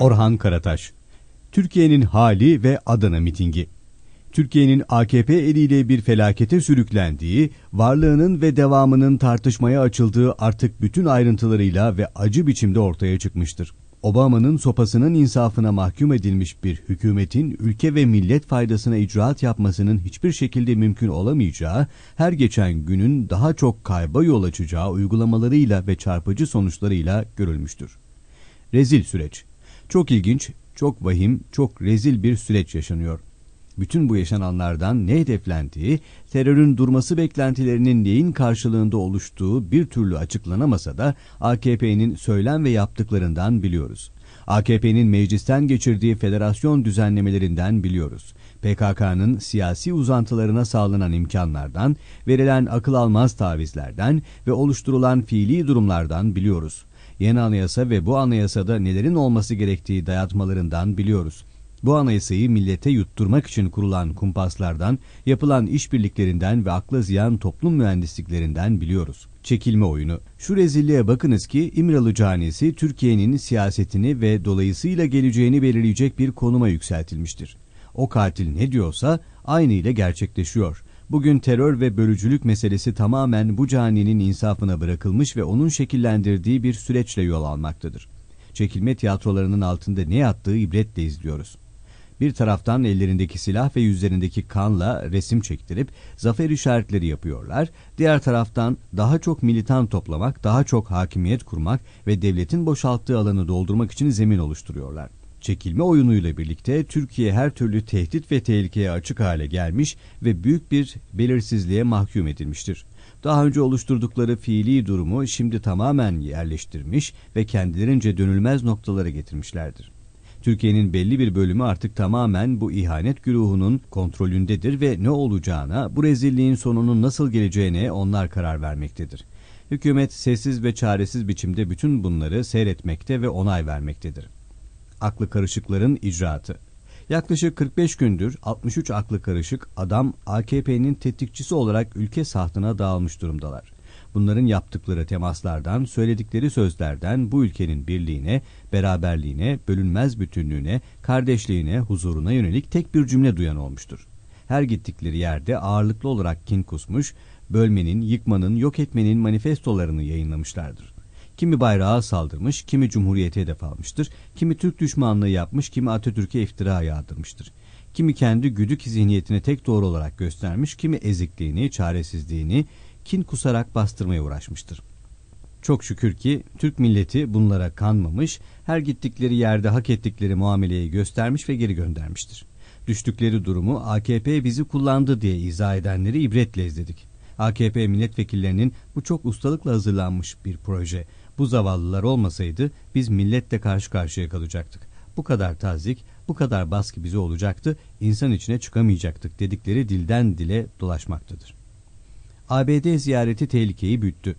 Orhan Karataş Türkiye'nin hali ve Adana mitingi Türkiye'nin AKP eliyle bir felakete sürüklendiği, varlığının ve devamının tartışmaya açıldığı artık bütün ayrıntılarıyla ve acı biçimde ortaya çıkmıştır. Obama'nın sopasının insafına mahkum edilmiş bir hükümetin ülke ve millet faydasına icraat yapmasının hiçbir şekilde mümkün olamayacağı, her geçen günün daha çok kayba yol açacağı uygulamalarıyla ve çarpıcı sonuçlarıyla görülmüştür. Rezil süreç çok ilginç, çok vahim, çok rezil bir süreç yaşanıyor. Bütün bu yaşananlardan ne hedeflendiği, terörün durması beklentilerinin neyin karşılığında oluştuğu bir türlü açıklanamasa da AKP'nin söylem ve yaptıklarından biliyoruz. AKP'nin meclisten geçirdiği federasyon düzenlemelerinden biliyoruz. PKK'nın siyasi uzantılarına sağlanan imkanlardan, verilen akıl almaz tavizlerden ve oluşturulan fiili durumlardan biliyoruz yeni anayasa ve bu anayasada nelerin olması gerektiği dayatmalarından biliyoruz. Bu anayasayı millete yutturmak için kurulan kumpaslardan, yapılan işbirliklerinden ve akla ziyan toplum mühendisliklerinden biliyoruz. Çekilme oyunu. Şu rezilliğe bakınız ki İmralı Canisi Türkiye'nin siyasetini ve dolayısıyla geleceğini belirleyecek bir konuma yükseltilmiştir. O katil ne diyorsa aynı ile gerçekleşiyor. Bugün terör ve bölücülük meselesi tamamen bu caninin insafına bırakılmış ve onun şekillendirdiği bir süreçle yol almaktadır. Çekilme tiyatrolarının altında ne yattığı ibretle izliyoruz. Bir taraftan ellerindeki silah ve yüzlerindeki kanla resim çektirip zafer işaretleri yapıyorlar. Diğer taraftan daha çok militan toplamak, daha çok hakimiyet kurmak ve devletin boşalttığı alanı doldurmak için zemin oluşturuyorlar. Çekilme oyunuyla birlikte Türkiye her türlü tehdit ve tehlikeye açık hale gelmiş ve büyük bir belirsizliğe mahkum edilmiştir. Daha önce oluşturdukları fiili durumu şimdi tamamen yerleştirmiş ve kendilerince dönülmez noktalara getirmişlerdir. Türkiye'nin belli bir bölümü artık tamamen bu ihanet güruhunun kontrolündedir ve ne olacağına, bu rezilliğin sonunun nasıl geleceğine onlar karar vermektedir. Hükümet sessiz ve çaresiz biçimde bütün bunları seyretmekte ve onay vermektedir aklı karışıkların icraatı. Yaklaşık 45 gündür 63 aklı karışık adam AKP'nin tetikçisi olarak ülke sahtına dağılmış durumdalar. Bunların yaptıkları temaslardan, söyledikleri sözlerden bu ülkenin birliğine, beraberliğine, bölünmez bütünlüğüne, kardeşliğine, huzuruna yönelik tek bir cümle duyan olmuştur. Her gittikleri yerde ağırlıklı olarak kin kusmuş, bölmenin, yıkmanın, yok etmenin manifestolarını yayınlamışlardır. Kimi bayrağa saldırmış, kimi cumhuriyete hedef almıştır, kimi Türk düşmanlığı yapmış, kimi Atatürk'e iftira yağdırmıştır. Kimi kendi güdük zihniyetini tek doğru olarak göstermiş, kimi ezikliğini, çaresizliğini, kin kusarak bastırmaya uğraşmıştır. Çok şükür ki Türk milleti bunlara kanmamış, her gittikleri yerde hak ettikleri muameleyi göstermiş ve geri göndermiştir. Düştükleri durumu AKP bizi kullandı diye izah edenleri ibretle izledik. AKP milletvekillerinin bu çok ustalıkla hazırlanmış bir proje. Bu zavallılar olmasaydı biz milletle karşı karşıya kalacaktık. Bu kadar tazik, bu kadar baskı bize olacaktı, insan içine çıkamayacaktık dedikleri dilden dile dolaşmaktadır. ABD ziyareti tehlikeyi büyüttü.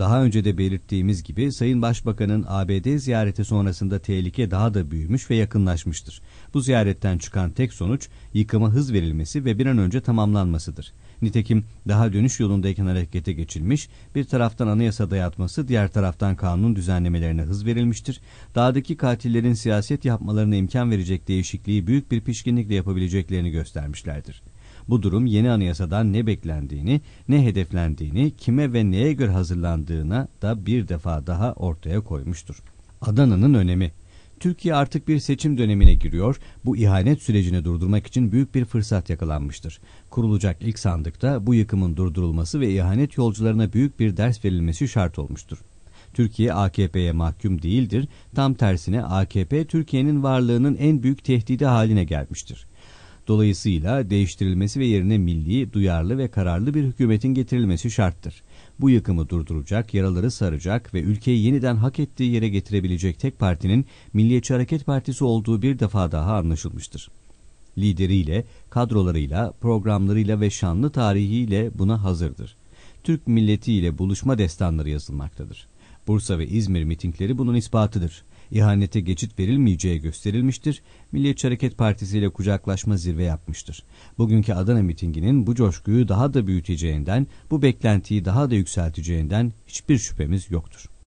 Daha önce de belirttiğimiz gibi Sayın Başbakan'ın ABD ziyareti sonrasında tehlike daha da büyümüş ve yakınlaşmıştır. Bu ziyaretten çıkan tek sonuç yıkıma hız verilmesi ve bir an önce tamamlanmasıdır. Nitekim daha dönüş yolundayken harekete geçilmiş, bir taraftan anayasa dayatması, diğer taraftan kanun düzenlemelerine hız verilmiştir. Dağdaki katillerin siyaset yapmalarına imkan verecek değişikliği büyük bir pişkinlikle yapabileceklerini göstermişlerdir. Bu durum yeni anayasadan ne beklendiğini, ne hedeflendiğini, kime ve neye göre hazırlandığına da bir defa daha ortaya koymuştur. Adana'nın önemi Türkiye artık bir seçim dönemine giriyor. Bu ihanet sürecini durdurmak için büyük bir fırsat yakalanmıştır. Kurulacak ilk sandıkta bu yıkımın durdurulması ve ihanet yolcularına büyük bir ders verilmesi şart olmuştur. Türkiye AKP'ye mahkum değildir. Tam tersine AKP Türkiye'nin varlığının en büyük tehdidi haline gelmiştir. Dolayısıyla değiştirilmesi ve yerine milli, duyarlı ve kararlı bir hükümetin getirilmesi şarttır. Bu yıkımı durduracak, yaraları saracak ve ülkeyi yeniden hak ettiği yere getirebilecek tek partinin Milliyetçi Hareket Partisi olduğu bir defa daha anlaşılmıştır. Lideriyle, kadrolarıyla, programlarıyla ve şanlı tarihiyle buna hazırdır. Türk milletiyle buluşma destanları yazılmaktadır. Bursa ve İzmir mitingleri bunun ispatıdır ihanete geçit verilmeyeceği gösterilmiştir. Milliyetçi Hareket Partisi ile kucaklaşma zirve yapmıştır. Bugünkü Adana mitinginin bu coşkuyu daha da büyüteceğinden, bu beklentiyi daha da yükselteceğinden hiçbir şüphemiz yoktur.